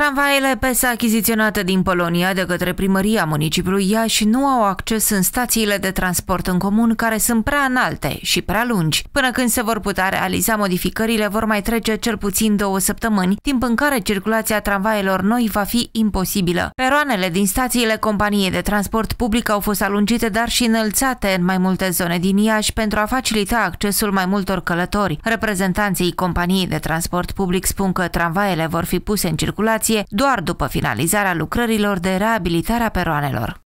Tramvaiele PESA achiziționate din Polonia de către primăria municipiului Iași nu au acces în stațiile de transport în comun care sunt prea înalte și prea lungi. Până când se vor putea realiza modificările, vor mai trece cel puțin două săptămâni, timp în care circulația tramvaielor noi va fi imposibilă. Peroanele din stațiile companiei de transport public au fost alungite, dar și înălțate în mai multe zone din Iași pentru a facilita accesul mai multor călători. Reprezentanții companiei de transport public spun că tramvaiele vor fi puse în circulație justiție doar după finalizarea lucrărilor de reabilitare a peroanelor.